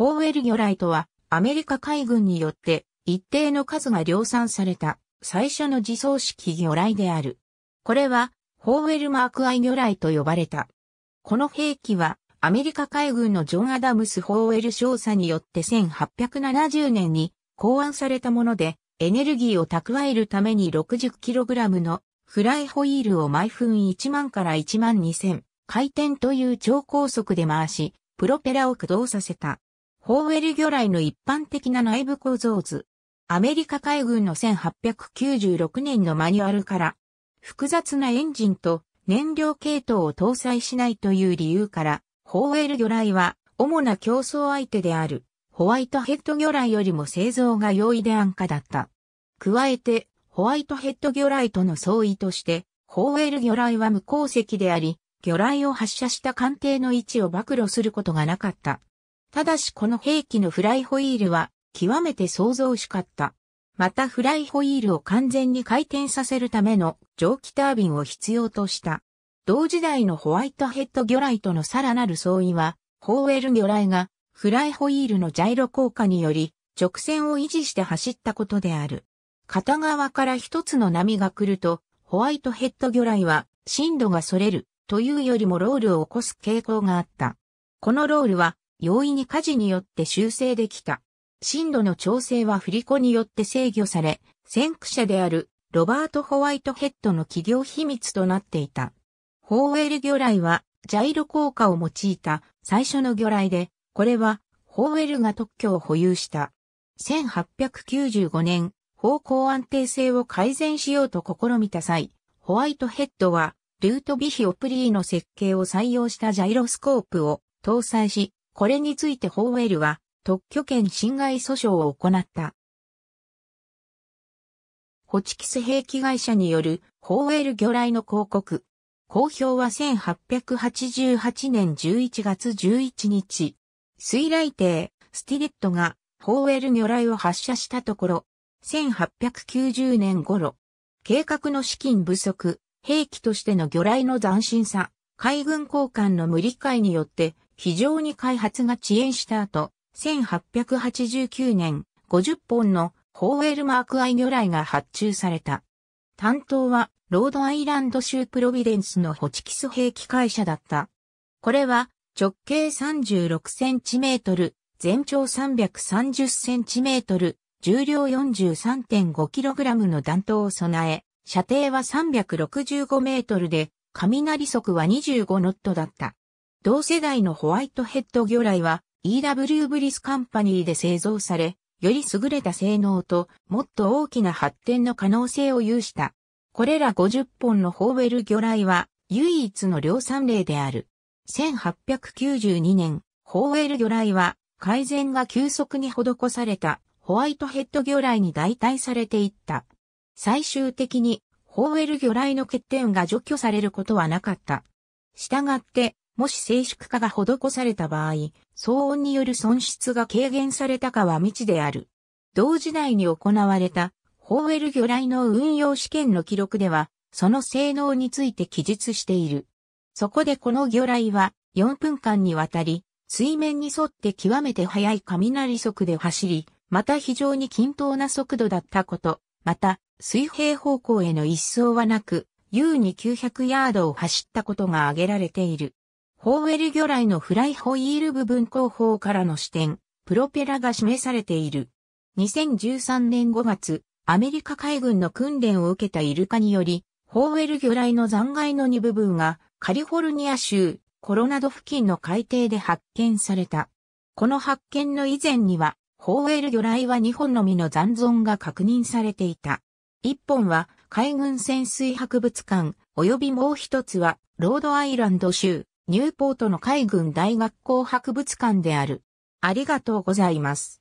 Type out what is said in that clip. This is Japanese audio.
ホーウェル魚雷とは、アメリカ海軍によって一定の数が量産された最初の自走式魚雷である。これは、ホーウェルマークアイ魚雷と呼ばれた。この兵器は、アメリカ海軍のジョン・アダムス・ホーウェル少佐によって1870年に考案されたもので、エネルギーを蓄えるために 60kg のフライホイールを毎分1万から1万2000回転という超高速で回し、プロペラを駆動させた。ホーウェル魚雷の一般的な内部構造図。アメリカ海軍の1896年のマニュアルから、複雑なエンジンと燃料系統を搭載しないという理由から、ホーウェル魚雷は主な競争相手であるホワイトヘッド魚雷よりも製造が容易で安価だった。加えて、ホワイトヘッド魚雷との相違として、ホーウェル魚雷は無鉱石であり、魚雷を発射した艦艇の位置を暴露することがなかった。ただしこの兵器のフライホイールは極めて創造しかった。またフライホイールを完全に回転させるための蒸気タービンを必要とした。同時代のホワイトヘッド魚雷とのさらなる相違は、ホーエル魚雷がフライホイールのジャイロ効果により直線を維持して走ったことである。片側から一つの波が来ると、ホワイトヘッド魚雷は震度が逸れるというよりもロールを起こす傾向があった。このロールは容易に火事によって修正できた。震度の調整は振り子によって制御され、先駆者であるロバート・ホワイトヘッドの企業秘密となっていた。ホーエル魚雷はジャイロ効果を用いた最初の魚雷で、これはホーエルが特許を保有した。1895年、方向安定性を改善しようと試みた際、ホワイトヘッドは、ルートビヒオプリーの設計を採用したジャイロスコープを搭載し、これについてホーウェルは特許権侵害訴訟を行った。ホチキス兵器会社によるホーウェル魚雷の広告。公表は1888年11月11日。水雷艇、スティレットがホーウェル魚雷を発射したところ、1890年頃、計画の資金不足、兵器としての魚雷の斬新さ、海軍交換の無理解によって非常に開発が遅延した後、1889年50本のホーエルマークアイ魚雷が発注された。担当はロードアイランド州プロビデンスのホチキス兵器会社だった。これは直径36センチメートル、全長330センチメートル、重量43.5キログラムの弾頭を備え、射程は365メートルで、雷速は25ノットだった。同世代のホワイトヘッド魚雷は EW ブリスカンパニーで製造され、より優れた性能ともっと大きな発展の可能性を有した。これら50本のホーウェル魚雷は唯一の量産例である。1892年、ホーウェル魚雷は改善が急速に施されたホワイトヘッド魚雷に代替されていった。最終的にホーウェル魚雷の欠点が除去されることはなかった。したがって、もし静粛化が施された場合、騒音による損失が軽減されたかは未知である。同時代に行われた、ホーエル魚雷の運用試験の記録では、その性能について記述している。そこでこの魚雷は4分間にわたり、水面に沿って極めて速い雷速で走り、また非常に均等な速度だったこと、また水平方向への一層はなく、優に9 0 0ヤードを走ったことが挙げられている。ホーウェル魚雷のフライホイール部分後方からの視点、プロペラが示されている。2013年5月、アメリカ海軍の訓練を受けたイルカにより、ホーウェル魚雷の残骸の2部分がカリフォルニア州コロナド付近の海底で発見された。この発見の以前には、ホーウェル魚雷は2本のみの残存が確認されていた。1本は海軍潜水博物館、及びもう1つはロードアイランド州ニューポートの海軍大学校博物館である。ありがとうございます。